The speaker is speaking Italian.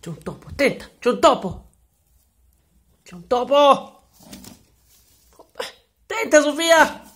C'è un topo, attenta, c'è un topo! C'è un topo! Attenta, Sofia!